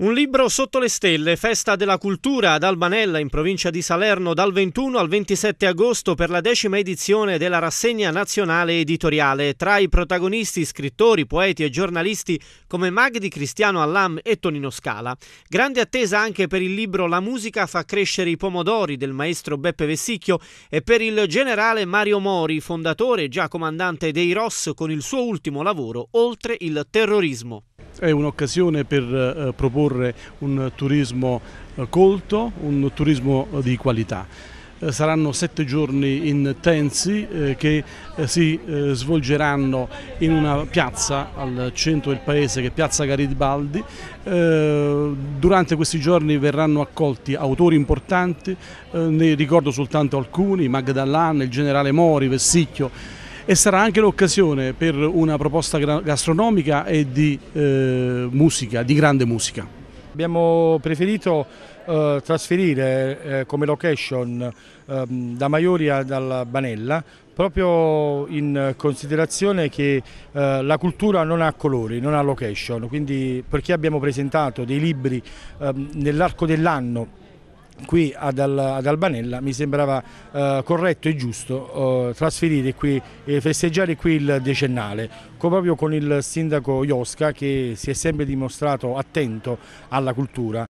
Un libro sotto le stelle, festa della cultura ad Albanella in provincia di Salerno dal 21 al 27 agosto per la decima edizione della rassegna nazionale editoriale. Tra i protagonisti scrittori, poeti e giornalisti come Magdi, Cristiano Allam e Tonino Scala. Grande attesa anche per il libro La musica fa crescere i pomodori del maestro Beppe Vessicchio e per il generale Mario Mori, fondatore e già comandante dei ROS con il suo ultimo lavoro Oltre il terrorismo è un'occasione per eh, proporre un turismo eh, colto, un turismo eh, di qualità. Saranno sette giorni intensi che si svolgeranno in una piazza al centro del paese che è Piazza Garibaldi. Durante questi giorni verranno accolti autori importanti, ne ricordo soltanto alcuni, Magdalena, il generale Mori, Vessicchio, e sarà anche l'occasione per una proposta gastronomica e di eh, musica, di grande musica. Abbiamo preferito eh, trasferire eh, come location ehm, da Maioria dalla Banella proprio in considerazione che eh, la cultura non ha colori, non ha location, quindi perché abbiamo presentato dei libri eh, nell'arco dell'anno qui ad, Albanella mi sembrava eh, corretto e giusto eh, trasferire qui e festeggiare qui il decennale proprio con il sindaco Iosca che si è sempre dimostrato attento alla cultura